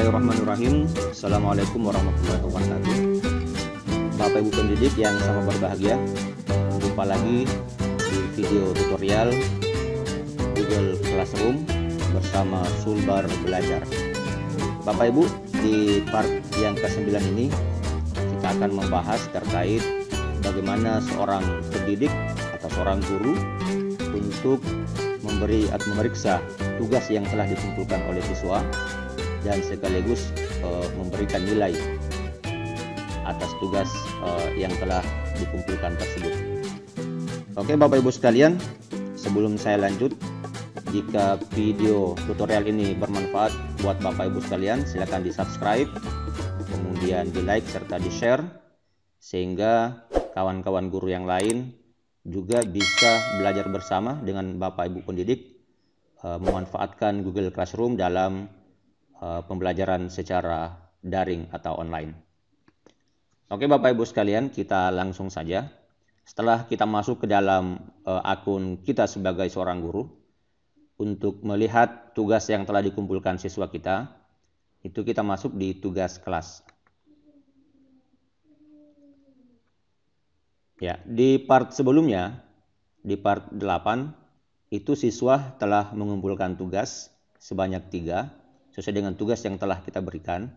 Bismillahirrahmanirrahim Assalamualaikum warahmatullahi wabarakatuh Bapak Ibu pendidik yang sama berbahagia Jumpa lagi di video tutorial Google Classroom bersama Sulbar Belajar Bapak Ibu di part yang ke-9 ini kita akan membahas terkait bagaimana seorang pendidik atau seorang guru untuk memberi atau memeriksa tugas yang telah dikumpulkan oleh siswa dan sekaligus uh, memberikan nilai atas tugas uh, yang telah dikumpulkan tersebut. Oke, Bapak Ibu sekalian, sebelum saya lanjut, jika video tutorial ini bermanfaat buat Bapak Ibu sekalian, silakan di-subscribe, kemudian di-like serta di-share sehingga kawan-kawan guru yang lain juga bisa belajar bersama dengan Bapak Ibu pendidik eh, memanfaatkan Google Classroom dalam Eh, pembelajaran secara daring atau online. Oke Bapak Ibu sekalian, kita langsung saja. Setelah kita masuk ke dalam uh, akun kita sebagai seorang guru untuk melihat tugas yang telah dikumpulkan siswa kita, itu kita masuk di tugas kelas. Ya, di part sebelumnya, di part 8, itu siswa telah mengumpulkan tugas sebanyak tiga sesuai dengan tugas yang telah kita berikan.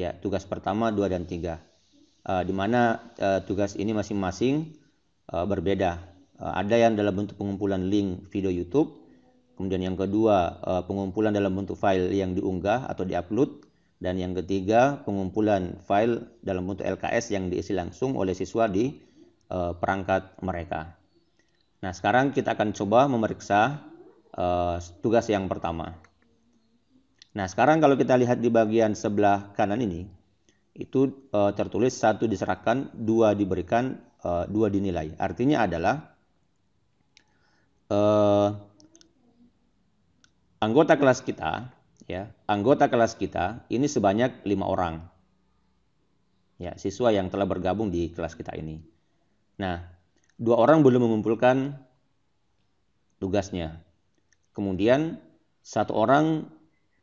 Ya, tugas pertama, dua dan tiga, uh, di mana uh, tugas ini masing-masing uh, berbeda. Uh, ada yang dalam bentuk pengumpulan link video YouTube, kemudian yang kedua uh, pengumpulan dalam bentuk file yang diunggah atau diupload, dan yang ketiga pengumpulan file dalam bentuk LKS yang diisi langsung oleh siswa di uh, perangkat mereka. Nah, sekarang kita akan coba memeriksa uh, tugas yang pertama. Nah, sekarang kalau kita lihat di bagian sebelah kanan ini, itu e, tertulis satu diserahkan, dua diberikan, e, dua dinilai. Artinya adalah e, anggota kelas kita, ya, anggota kelas kita ini sebanyak lima orang, ya, siswa yang telah bergabung di kelas kita ini. Nah, dua orang belum mengumpulkan tugasnya. Kemudian satu orang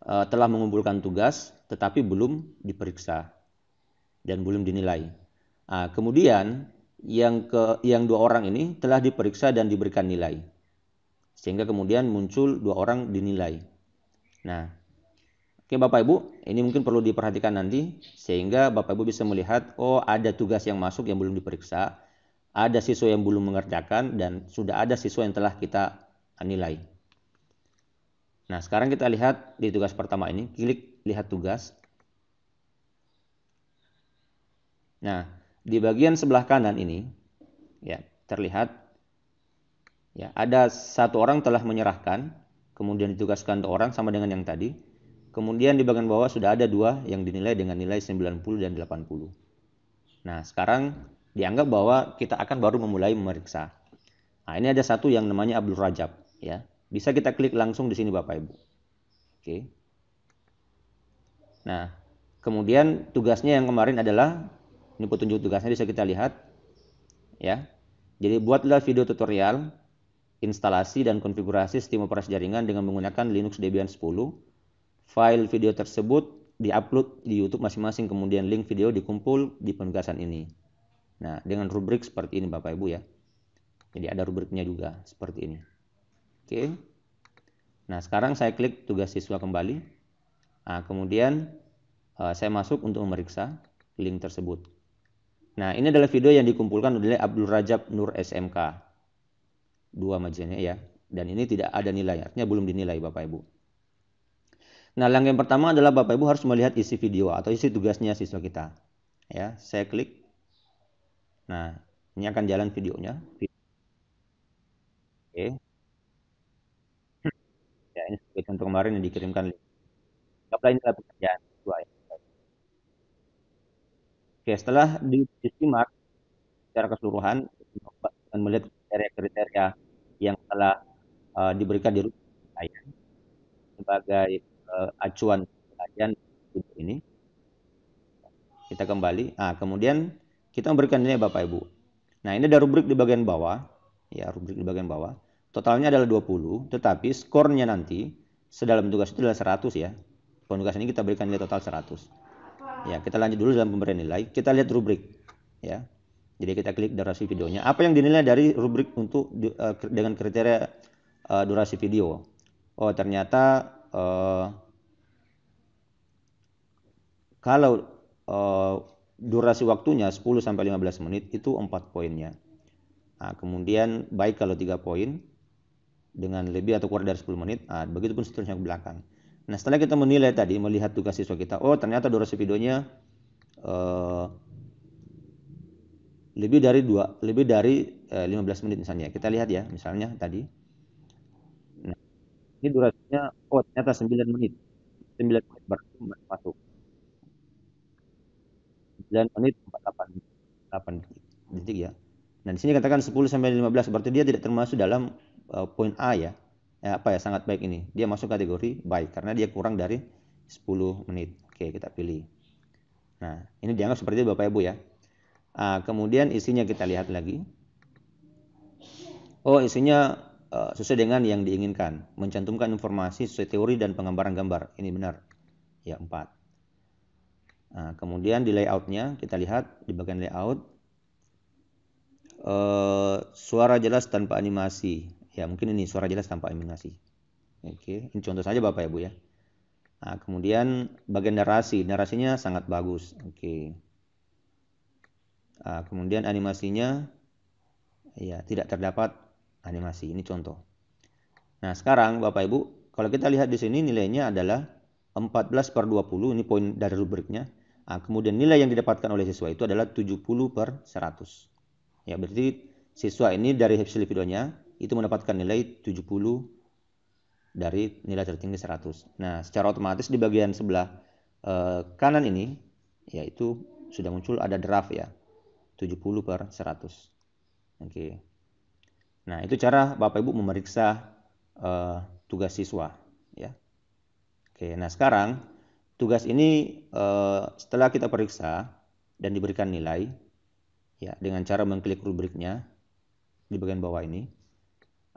Eh, telah mengumpulkan tugas tetapi belum diperiksa dan belum dinilai. Nah, kemudian yang ke yang dua orang ini telah diperiksa dan diberikan nilai. Sehingga kemudian muncul dua orang dinilai. Nah, oke Bapak Ibu, ini mungkin perlu diperhatikan nanti sehingga Bapak Ibu bisa melihat oh ada tugas yang masuk yang belum diperiksa, ada siswa yang belum mengerjakan dan sudah ada siswa yang telah kita nilai. Nah, sekarang kita lihat di tugas pertama ini, klik lihat tugas. Nah, di bagian sebelah kanan ini ya, terlihat ya, ada satu orang telah menyerahkan, kemudian ditugaskan dua orang sama dengan yang tadi. Kemudian di bagian bawah sudah ada dua yang dinilai dengan nilai 90 dan 80. Nah, sekarang dianggap bahwa kita akan baru memulai memeriksa. Nah, ini ada satu yang namanya Abdul Rajab ya. Bisa kita klik langsung di sini Bapak Ibu. Oke. Nah, kemudian tugasnya yang kemarin adalah ini petunjuk tugasnya bisa kita lihat ya. Jadi buatlah video tutorial instalasi dan konfigurasi sistem operasi jaringan dengan menggunakan Linux Debian 10. File video tersebut diupload di YouTube masing-masing kemudian link video dikumpul di penugasan ini. Nah, dengan rubrik seperti ini Bapak Ibu ya. Jadi ada rubriknya juga seperti ini. Oke. Nah, sekarang saya klik tugas siswa kembali. Nah, kemudian uh, saya masuk untuk memeriksa link tersebut. Nah, ini adalah video yang dikumpulkan oleh Abdul Rajab Nur SMK. Dua majanya ya. Dan ini tidak ada nilai, artinya belum dinilai Bapak Ibu. Nah, langkah yang pertama adalah Bapak Ibu harus melihat isi video atau isi tugasnya siswa kita. Ya, saya klik. Nah, ini akan jalan videonya. Oke ini sebagai contoh kemarin yang dikirimkan link. ini adalah pekerjaan kedua ya. Oke, setelah disimak secara keseluruhan dan melihat kriteria-kriteria yang telah uh, diberikan di rupiah sebagai uh, acuan untuk ini. Kita kembali. Nah, kemudian kita memberikan ini ya, Bapak Ibu. Nah, ini ada rubrik di bagian bawah, ya rubrik di bagian bawah totalnya adalah 20, tetapi skornya nanti sedalam tugas itu adalah 100 ya. Penugasan ini kita berikan nilai total 100. Ya, kita lanjut dulu dalam pemberian nilai. Kita lihat rubrik ya. Jadi kita klik durasi videonya. Apa yang dinilai dari rubrik untuk uh, dengan kriteria uh, durasi video? Oh, ternyata uh, kalau uh, durasi waktunya 10 sampai 15 menit itu 4 poinnya. Nah, kemudian baik kalau 3 poin, dengan lebih atau kurang dari 10 menit. Nah, pun seterusnya ke belakang. Nah, setelah kita menilai tadi, melihat tugas siswa kita, oh ternyata durasi videonya eh, lebih dari dua, lebih dari eh, 15 menit misalnya. Kita lihat ya, misalnya tadi. Nah, ini durasinya oh ternyata 9 menit. 9 menit berarti masuk. 9 menit 48 8 detik ya. Nah, di sini katakan 10 sampai 15 berarti dia tidak termasuk dalam Eh, poin A ya. Eh, apa ya sangat baik ini. Dia masuk kategori baik karena dia kurang dari 10 menit. Oke, kita pilih. Nah, ini dianggap seperti itu Bapak Ibu ya. Uh, kemudian isinya kita lihat lagi. Oh, isinya uh, sesuai dengan yang diinginkan, mencantumkan informasi sesuai teori dan penggambaran gambar. Ini benar. Ya, 4. Nah, kemudian di layoutnya kita lihat di bagian layout uh, suara jelas tanpa animasi. Ya mungkin ini suara jelas tanpa iluminasi. Oke, ini contoh saja Bapak Ibu ya. Nah, kemudian bagian narasi, narasinya sangat bagus. Oke. Nah, kemudian animasinya ya tidak terdapat animasi. Ini contoh. Nah, sekarang Bapak Ibu, kalau kita lihat di sini nilainya adalah 14 per 20, ini poin dari rubriknya. Nah, kemudian nilai yang didapatkan oleh siswa itu adalah 70 per 100. Ya, berarti siswa ini dari hasil videonya itu mendapatkan nilai 70 dari nilai tertinggi 100. Nah, secara otomatis di bagian sebelah eh, kanan ini yaitu sudah muncul ada draft ya. 70 per 100. Oke. Okay. Nah, itu cara Bapak Ibu memeriksa eh, tugas siswa ya. Oke, nah sekarang tugas ini eh, setelah kita periksa dan diberikan nilai ya dengan cara mengklik rubriknya di bagian bawah ini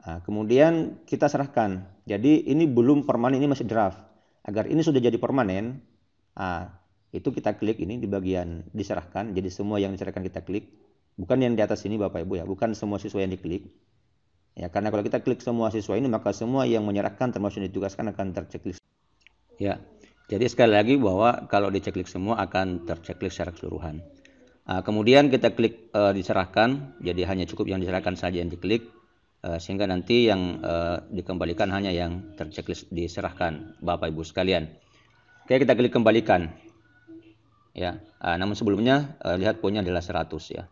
Nah, kemudian kita serahkan. Jadi ini belum permanen, ini masih draft. Agar ini sudah jadi permanen, nah, itu kita klik ini di bagian diserahkan. Jadi semua yang diserahkan kita klik. Bukan yang di atas ini Bapak Ibu ya, bukan semua siswa yang diklik. Ya, karena kalau kita klik semua siswa ini maka semua yang menyerahkan termasuk ditugaskan akan terceklis. Ya. Jadi sekali lagi bahwa kalau diceklik semua akan terceklis secara keseluruhan. Nah, kemudian kita klik uh, diserahkan, jadi hanya cukup yang diserahkan saja yang diklik. Eh, sehingga nanti yang eh, dikembalikan hanya yang terceklis diserahkan Bapak Ibu sekalian. Oke, kita klik kembalikan. Ya, eh, namun sebelumnya lihat punya adalah 100 ya.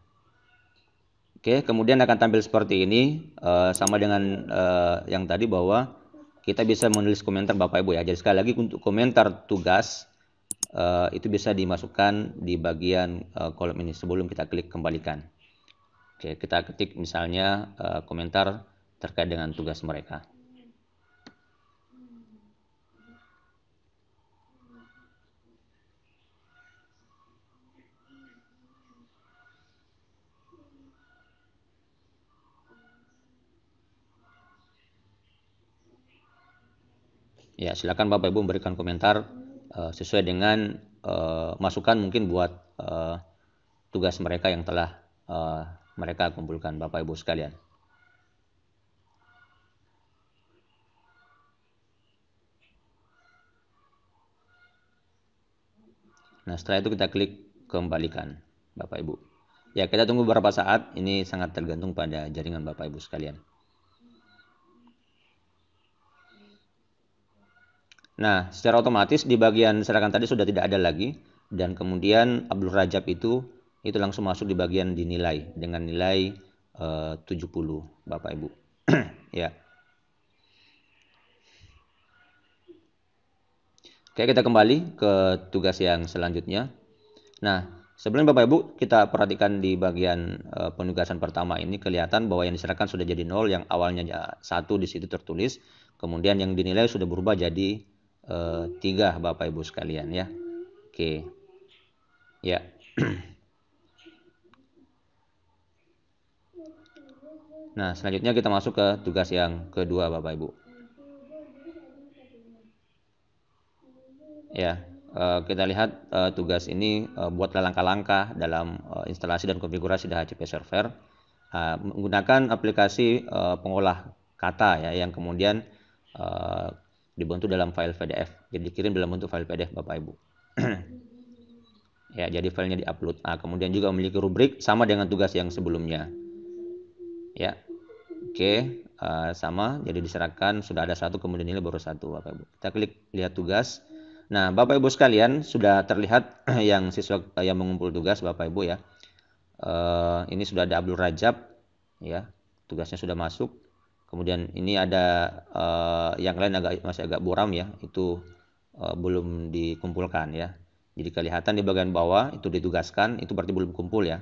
Oke, kemudian akan tampil seperti ini sama dengan yang tadi bahwa kita bisa menulis komentar Bapak Ibu ya. Jadi sekali lagi untuk komentar tugas itu bisa dimasukkan di bagian kolom ini sebelum kita klik kembalikan. Oke, kita ketik misalnya uh, komentar terkait dengan tugas mereka. Ya, silakan Bapak Ibu memberikan komentar uh, sesuai dengan uh, masukan mungkin buat uh, tugas mereka yang telah uh, mereka kumpulkan Bapak Ibu sekalian. Nah setelah itu kita klik kembalikan Bapak Ibu. Ya kita tunggu beberapa saat, ini sangat tergantung pada jaringan Bapak Ibu sekalian. Nah, secara otomatis di bagian serangan tadi sudah tidak ada lagi dan kemudian Abdul Rajab itu itu langsung masuk di bagian dinilai dengan nilai eh, uh, 70 Bapak Ibu. ya. Oke, kita kembali ke tugas yang selanjutnya. Nah, sebelum Bapak Ibu kita perhatikan di bagian uh, penugasan pertama ini kelihatan bahwa yang diserahkan sudah jadi nol, yang awalnya ya satu di situ tertulis, kemudian yang dinilai sudah berubah jadi eh, tiga Bapak Ibu sekalian ya. Oke. Ya. Nah, selanjutnya kita masuk ke tugas yang kedua, Bapak Ibu. Ya, eh, kita lihat eh, tugas ini eh, buat langkah-langkah dalam instalasi dan konfigurasi DHCP server nah, menggunakan aplikasi pengolah kata ya yang kemudian dibantu dalam file PDF. Jadi dikirim dalam bentuk file PDF, Bapak Ibu. ya, jadi filenya diupload. Nah, kemudian juga memiliki rubrik sama dengan tugas yang sebelumnya ya oke uh, sama jadi diserahkan sudah ada satu kemudian ini baru satu bapak ibu kita klik lihat tugas nah bapak ibu sekalian sudah terlihat yang siswa eh, yang mengumpul tugas bapak ibu ya uh, ini sudah ada Abdul Rajab ya tugasnya sudah masuk kemudian ini ada uh, yang lain agak masih agak buram ya itu uh, belum dikumpulkan ya jadi kelihatan di bagian bawah itu ditugaskan itu berarti belum kumpul ya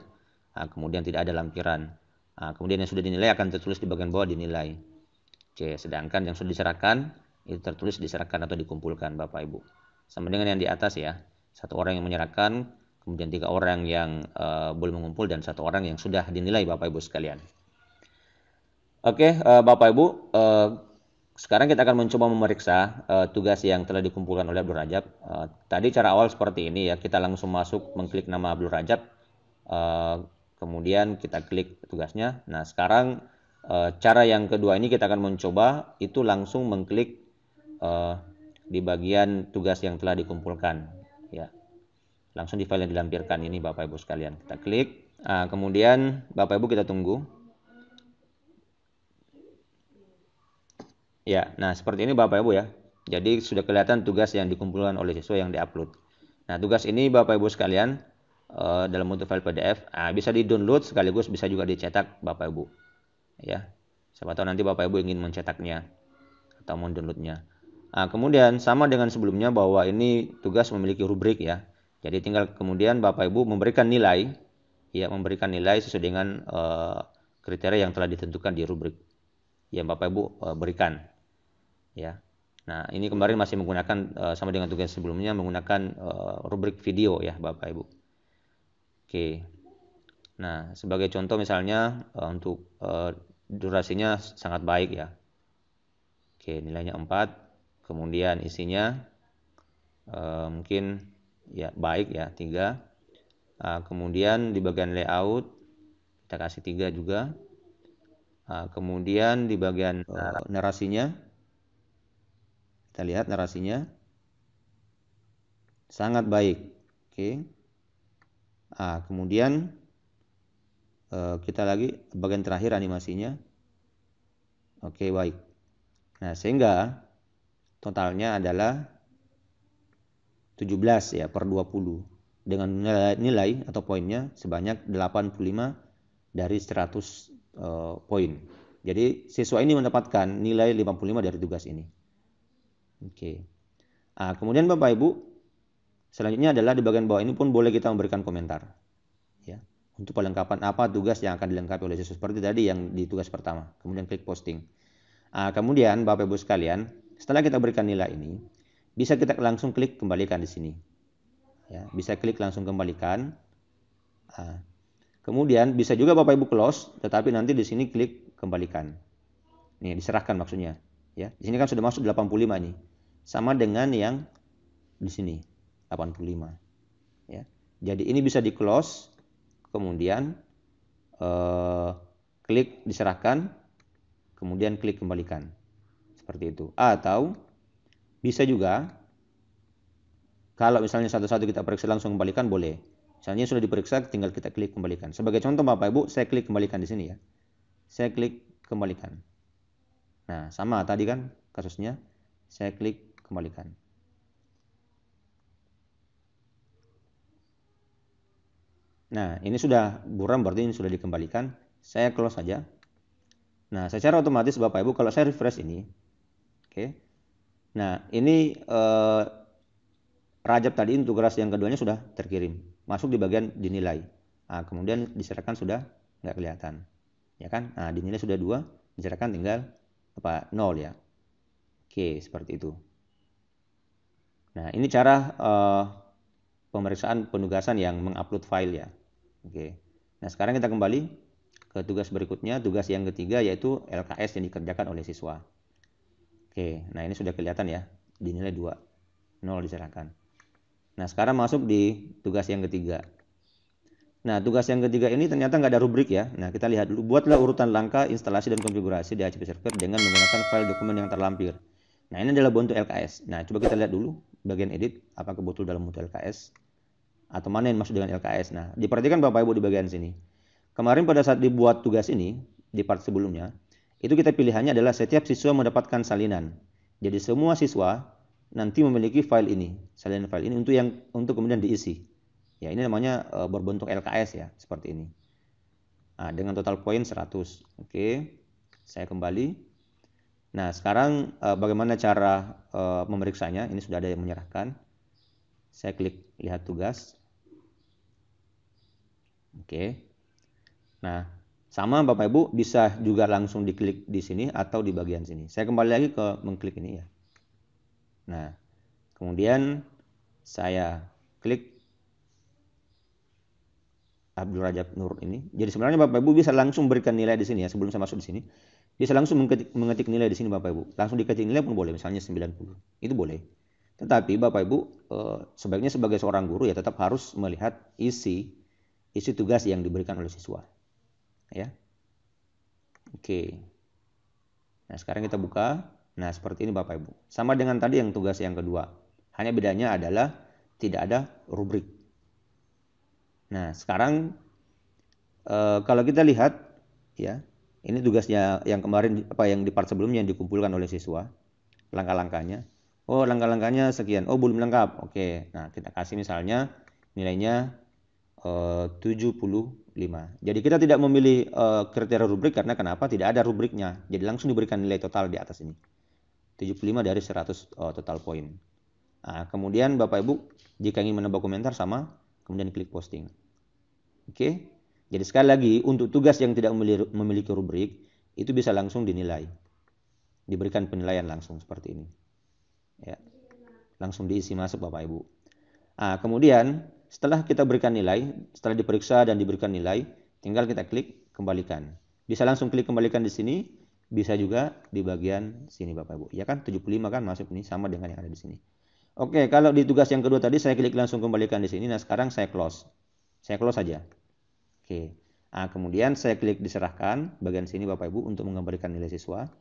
nah, kemudian tidak ada lampiran Nah, kemudian yang sudah dinilai akan tertulis di bagian bawah dinilai. C. Sedangkan yang sudah diserahkan itu tertulis diserahkan atau dikumpulkan Bapak Ibu. Sama dengan yang di atas ya. Satu orang yang menyerahkan, kemudian tiga orang yang uh, belum mengumpul dan satu orang yang sudah dinilai Bapak Ibu sekalian. Oke, uh, Bapak Ibu, uh, sekarang kita akan mencoba memeriksa uh, tugas yang telah dikumpulkan oleh Abdul Rajab. Uh, tadi cara awal seperti ini ya, kita langsung masuk mengklik nama Abdul Rajab. Uh, kemudian kita klik tugasnya. Nah, sekarang eh, cara yang kedua ini kita akan mencoba itu langsung mengklik eh, di bagian tugas yang telah dikumpulkan ya. Langsung di file yang dilampirkan ini Bapak Ibu sekalian. Kita klik. Nah, kemudian Bapak Ibu kita tunggu. Ya, nah seperti ini Bapak Ibu ya. Jadi sudah kelihatan tugas yang dikumpulkan oleh siswa yang diupload. Nah, tugas ini Bapak Ibu sekalian Eh, dalam bentuk file PDF. Nah, bisa di-download sekaligus bisa juga dicetak Bapak Ibu. Ya. Siapa tahu nanti Bapak Ibu ingin mencetaknya atau mendownloadnya. Nah, kemudian sama dengan sebelumnya bahwa ini tugas memiliki rubrik ya. Jadi tinggal kemudian Bapak Ibu memberikan nilai ya memberikan nilai sesuai dengan uh, kriteria yang telah ditentukan di rubrik yang Bapak Ibu uh, berikan. Ya. Nah, ini kemarin masih menggunakan uh, sama dengan tugas sebelumnya menggunakan uh, rubrik video ya Bapak Ibu. Oke. Nah, sebagai contoh misalnya eh, untuk eh, durasinya sangat baik ya. Oke, nilainya 4. Kemudian isinya eh, mungkin ya baik ya, 3. Ah, kemudian di bagian layout kita kasih 3 juga. Ah, kemudian di bagian narasinya kita lihat narasinya sangat baik. Oke. Okay. Nah, kemudian eh, kita lagi bagian terakhir animasinya. Oke, baik. Nah, sehingga totalnya adalah 17 ya per 20 dengan nilai, nilai atau poinnya sebanyak 85 dari 100 uh, eh, poin. Jadi siswa ini mendapatkan nilai 55 dari tugas ini. Oke. Nah, kemudian Bapak Ibu Selanjutnya adalah di bagian bawah ini pun boleh kita memberikan komentar. Ya. Untuk perlengkapan apa tugas yang akan dilengkapi oleh Yesus seperti tadi yang di tugas pertama. Kemudian klik posting. Nah, kemudian Bapak Ibu sekalian, setelah kita berikan nilai ini, bisa kita langsung klik kembalikan di sini. Ya, bisa klik langsung kembalikan. Nah, kemudian bisa juga Bapak Ibu close, tetapi nanti di sini klik kembalikan. Nih, diserahkan maksudnya. Ya, di sini kan sudah masuk 85 nih. Sama dengan yang di sini. 85 ya. Jadi ini bisa di close kemudian eh, klik diserahkan kemudian klik kembalikan. Seperti itu. Atau bisa juga kalau misalnya satu-satu kita periksa langsung kembalikan boleh. Misalnya sudah diperiksa tinggal kita klik kembalikan. Sebagai contoh Bapak Ibu, saya klik kembalikan di sini ya. Saya klik kembalikan. Nah, sama tadi kan kasusnya. Saya klik kembalikan. Nah, ini sudah buram berarti ini sudah dikembalikan. Saya close saja. Nah, secara otomatis Bapak Ibu kalau saya refresh ini, oke. Okay, nah, ini eh, rajab tadi integras yang keduanya sudah terkirim, masuk di bagian dinilai. Nah, kemudian diserahkan sudah nggak kelihatan, ya kan? Nah, dinilai sudah dua, diserahkan tinggal apa nol ya. Oke, seperti itu. Nah, ini cara eh, pemeriksaan penugasan yang mengupload file ya. Oke. Nah, sekarang kita kembali ke tugas berikutnya, tugas yang ketiga yaitu LKS yang dikerjakan oleh siswa. Oke, nah ini sudah kelihatan ya, dinilai 2, 0 diserahkan. Nah, sekarang masuk di tugas yang ketiga. Nah, tugas yang ketiga ini ternyata nggak ada rubrik ya. Nah, kita lihat dulu. Buatlah urutan langkah, instalasi, dan konfigurasi di HP server dengan menggunakan file dokumen yang terlampir. Nah, ini adalah bentuk LKS. Nah, coba kita lihat dulu bagian edit, apa kebetulan dalam bentuk LKS atau mana yang masuk dengan LKS. Nah, diperhatikan Bapak Ibu di bagian sini. Kemarin pada saat dibuat tugas ini di part sebelumnya, itu kita pilihannya adalah setiap siswa mendapatkan salinan. Jadi semua siswa nanti memiliki file ini, salinan file ini untuk yang untuk kemudian diisi. Ya, ini namanya e, berbentuk LKS ya, seperti ini. Nah, dengan total poin 100. Oke. Saya kembali. Nah, sekarang e, bagaimana cara e, memeriksanya? Ini sudah ada yang menyerahkan. Saya klik lihat tugas. Oke. Nah, sama Bapak Ibu bisa juga langsung diklik di sini atau di bagian sini. Saya kembali lagi ke mengklik ini ya. Nah, kemudian saya klik Abdul Rajab Nur ini. Jadi sebenarnya Bapak Ibu bisa langsung berikan nilai di sini ya sebelum saya masuk di sini. Bisa langsung mengetik, mengetik nilai di sini Bapak Ibu. Langsung diketik nilai pun boleh misalnya 90. Itu boleh. Tetapi Bapak Ibu eh, sebaiknya sebagai seorang guru ya tetap harus melihat isi isi tugas yang diberikan oleh siswa. Ya. Oke. Nah, sekarang kita buka. Nah, seperti ini Bapak Ibu. Sama dengan tadi yang tugas yang kedua. Hanya bedanya adalah tidak ada rubrik. Nah, sekarang e, kalau kita lihat ya, ini tugasnya yang kemarin apa yang di part sebelumnya yang dikumpulkan oleh siswa, langkah-langkahnya. Oh, langkah-langkahnya sekian. Oh, belum lengkap. Oke. Nah, kita kasih misalnya nilainya 75. Eh, Jadi kita tidak memilih eh, kriteria rubrik karena kenapa? Tidak ada rubriknya. Jadi langsung diberikan nilai total di atas ini. 75 dari 100 eh, total poin. Nah, kemudian Bapak Ibu jika ingin menambah komentar sama, kemudian klik posting. Oke. Jadi sekali lagi untuk tugas yang tidak memiliki rubrik itu bisa langsung dinilai. Diberikan penilaian langsung seperti ini. Ya. Langsung diisi masuk Bapak Ibu. Nah, kemudian setelah kita berikan nilai, setelah diperiksa dan diberikan nilai, tinggal kita klik kembalikan. Bisa langsung klik kembalikan di sini, bisa juga di bagian sini Bapak Ibu. Ya kan 75 kan masuk nih sama dengan yang ada di sini. Oke, kalau di tugas yang kedua tadi saya klik langsung kembalikan di sini. Nah, sekarang saya close. Saya close saja. Oke. Nah, kemudian saya klik diserahkan bagian sini Bapak Ibu untuk mengembalikan nilai siswa.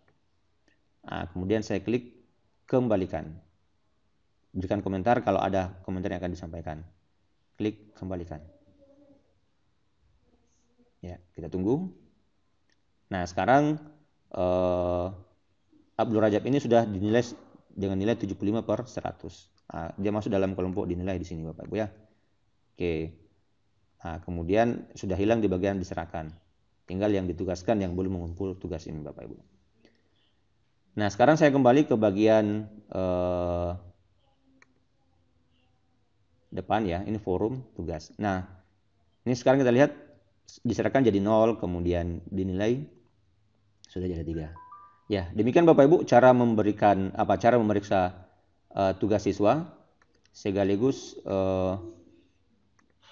Nah, kemudian saya klik kembalikan. Berikan komentar kalau ada komentar yang akan disampaikan klik kembalikan. Ya, kita tunggu. Nah, sekarang eh, Abdul Rajab ini sudah dinilai dengan nilai 75 per 100. Nah, dia masuk dalam kelompok dinilai di sini Bapak Ibu ya. Oke. Nah, kemudian sudah hilang di bagian diserahkan. Tinggal yang ditugaskan yang belum mengumpul tugas ini Bapak Ibu. Nah, sekarang saya kembali ke bagian eh, depan ya, ini forum tugas. Nah, ini sekarang kita lihat diserahkan jadi nol, kemudian dinilai sudah jadi tiga. Ya, demikian Bapak Ibu cara memberikan apa cara memeriksa uh, tugas siswa sekaligus uh,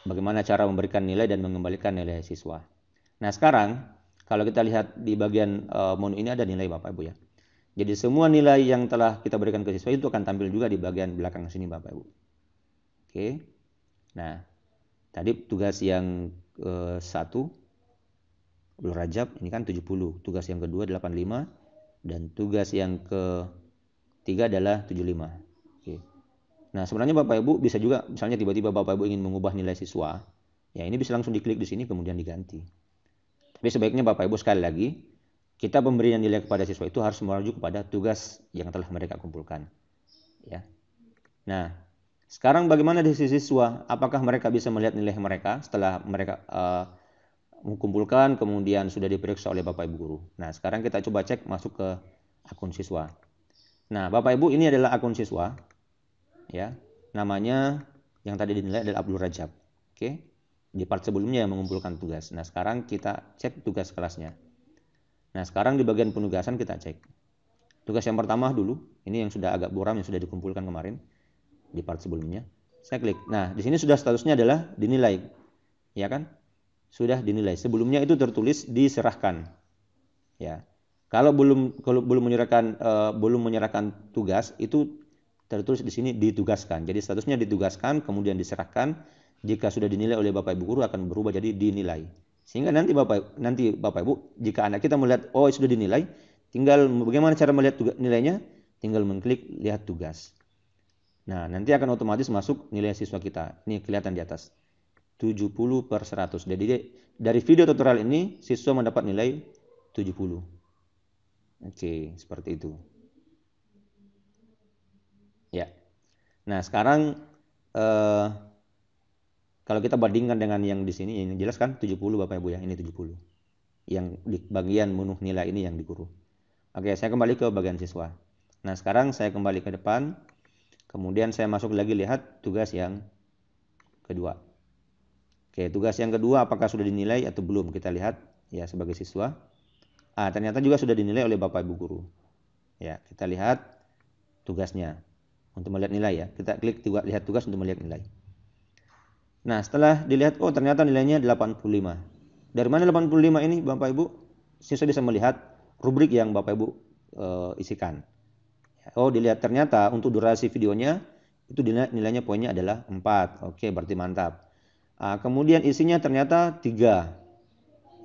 bagaimana cara memberikan nilai dan mengembalikan nilai siswa. Nah, sekarang kalau kita lihat di bagian uh, menu ini ada nilai Bapak Ibu ya. Jadi semua nilai yang telah kita berikan ke siswa itu akan tampil juga di bagian belakang sini Bapak Ibu. Oke. Nah, tadi tugas yang ke eh, satu Bulan Rajab ini kan 70, tugas yang kedua 85 dan tugas yang ke ketiga adalah 75. Oke. Nah, sebenarnya Bapak Ibu bisa juga misalnya tiba-tiba Bapak Ibu ingin mengubah nilai siswa, ya ini bisa langsung diklik di sini kemudian diganti. Tapi sebaiknya Bapak Ibu sekali lagi kita pemberian nilai kepada siswa itu harus merujuk kepada tugas yang telah mereka kumpulkan. Ya. Nah, sekarang bagaimana di sisi siswa? Apakah mereka bisa melihat nilai mereka setelah mereka uh, kemudian sudah diperiksa oleh Bapak Ibu guru? Nah, sekarang kita coba cek masuk ke akun siswa. Nah, Bapak Ibu ini adalah akun siswa. Ya. Namanya yang tadi dinilai adalah Abdul Rajab. Oke. Di part sebelumnya yang mengumpulkan tugas. Nah, sekarang kita cek tugas kelasnya. Nah, sekarang di bagian penugasan kita cek. Tugas yang pertama dulu, ini yang sudah agak buram yang sudah dikumpulkan kemarin di part sebelumnya. Saya klik. Nah, di sini sudah statusnya adalah dinilai. Ya kan? Sudah dinilai. Sebelumnya itu tertulis diserahkan. Ya. Kalau belum kalau belum menyerahkan uh, belum menyerahkan tugas itu tertulis di sini ditugaskan. Jadi statusnya ditugaskan kemudian diserahkan. Jika sudah dinilai oleh Bapak Ibu guru akan berubah jadi dinilai. Sehingga nanti Bapak nanti Bapak Ibu jika anak kita melihat oh sudah dinilai, tinggal bagaimana cara melihat tugas, nilainya? Tinggal mengklik lihat tugas. Nah, nanti akan otomatis masuk nilai siswa kita. Ini kelihatan di atas. 70 per 100. Jadi dari video tutorial ini siswa mendapat nilai 70. Oke, seperti itu. Ya. Nah, sekarang eh, kalau kita bandingkan dengan yang di sini yang jelas kan 70 Bapak Ibu ya, ini 70. Yang di bagian menuh nilai ini yang dikurung. Oke, saya kembali ke bagian siswa. Nah, sekarang saya kembali ke depan Kemudian saya masuk lagi lihat tugas yang kedua. Oke, tugas yang kedua apakah sudah dinilai atau belum? Kita lihat ya sebagai siswa. Ah, ternyata juga sudah dinilai oleh Bapak Ibu guru. Ya, kita lihat tugasnya untuk melihat nilai ya. Kita klik lihat tugas untuk melihat nilai. Nah, setelah dilihat oh ternyata nilainya 85. Dari mana 85 ini Bapak Ibu? Siswa bisa melihat rubrik yang Bapak Ibu e, isikan. Oh, dilihat ternyata untuk durasi videonya itu nilai, nilainya poinnya adalah 4. Oke, berarti mantap. Nah, kemudian isinya ternyata 3.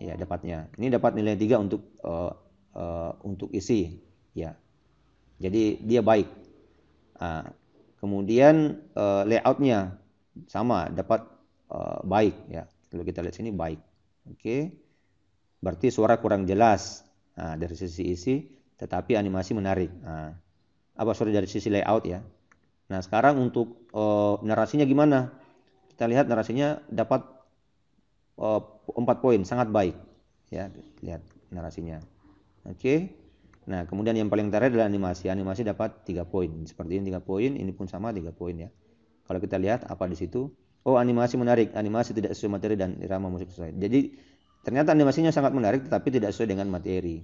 Ya, dapatnya. Ini dapat nilai 3 untuk uh, uh, untuk isi, ya. Jadi dia baik. Nah, kemudian uh, layoutnya sama, dapat uh, baik ya. Kalau kita lihat sini baik. Oke. Berarti suara kurang jelas. Nah, dari sisi isi tetapi animasi menarik. Nah, apa sorry dari sisi layout ya. Nah sekarang untuk uh, narasinya gimana? Kita lihat narasinya dapat eh, empat uh, poin sangat baik ya lihat narasinya. Oke. Okay. Nah kemudian yang paling terakhir adalah animasi. Animasi dapat tiga poin seperti ini tiga poin ini pun sama tiga poin ya. Kalau kita lihat apa di situ? Oh animasi menarik, animasi tidak sesuai materi dan irama musik sesuai. Jadi ternyata animasinya sangat menarik tetapi tidak sesuai dengan materi.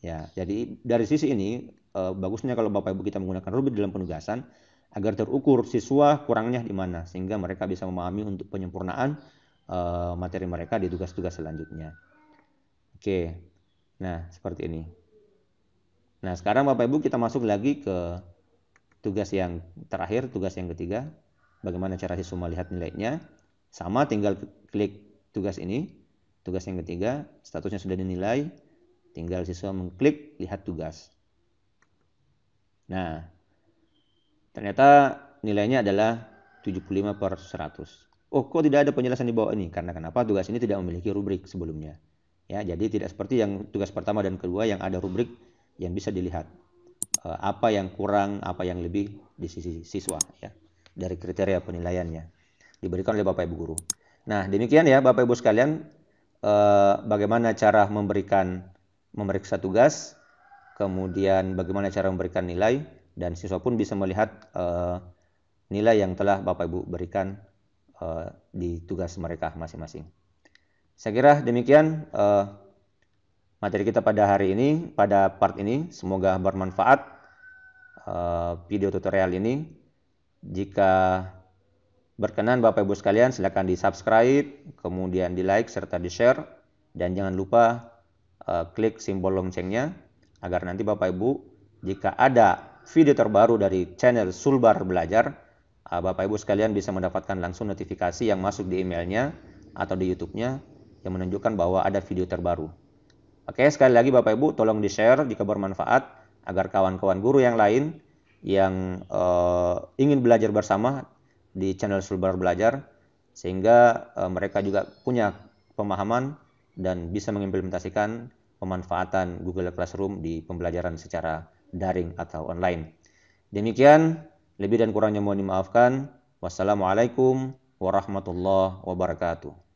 Ya, jadi dari sisi ini eh, bagusnya kalau Bapak Ibu kita menggunakan rubrik dalam penugasan agar terukur siswa kurangnya di mana sehingga mereka bisa memahami untuk penyempurnaan eh, materi mereka di tugas-tugas selanjutnya. Oke. Nah, seperti ini. Nah, sekarang Bapak Ibu kita masuk lagi ke tugas yang terakhir, tugas yang ketiga. Bagaimana cara siswa melihat nilainya? Sama tinggal klik tugas ini. Tugas yang ketiga, statusnya sudah dinilai. Tinggal siswa mengklik lihat tugas. Nah, ternyata nilainya adalah 75 per 100. Oh, kok tidak ada penjelasan di bawah ini? Karena kenapa tugas ini tidak memiliki rubrik sebelumnya. Ya, jadi tidak seperti yang tugas pertama dan kedua yang ada rubrik yang bisa dilihat e, apa yang kurang, apa yang lebih di sisi siswa ya dari kriteria penilaiannya diberikan oleh Bapak Ibu guru. Nah, demikian ya Bapak Ibu sekalian e, bagaimana cara memberikan memeriksa tugas, kemudian bagaimana cara memberikan nilai, dan siswa pun bisa melihat uh, nilai yang telah Bapak Ibu berikan uh, di tugas mereka masing-masing. Saya kira demikian uh, materi kita pada hari ini, pada part ini. Semoga bermanfaat uh, video tutorial ini. Jika berkenan Bapak Ibu sekalian, silakan di subscribe, kemudian di like serta di share, dan jangan lupa Eh, klik simbol loncengnya agar nanti Bapak Ibu jika ada video terbaru dari channel Sulbar Belajar, eh, Bapak Ibu sekalian bisa mendapatkan langsung notifikasi yang masuk di emailnya atau di YouTube-nya yang menunjukkan bahwa ada video terbaru. Oke, sekali lagi Bapak Ibu tolong di-share jika bermanfaat agar kawan-kawan guru yang lain yang uh, ingin belajar bersama di channel Sulbar Belajar sehingga uh, mereka juga punya pemahaman dan bisa mengimplementasikan pemanfaatan Google Classroom di pembelajaran secara daring atau online. Demikian, lebih dan kurangnya mohon dimaafkan. Wassalamualaikum warahmatullahi wabarakatuh.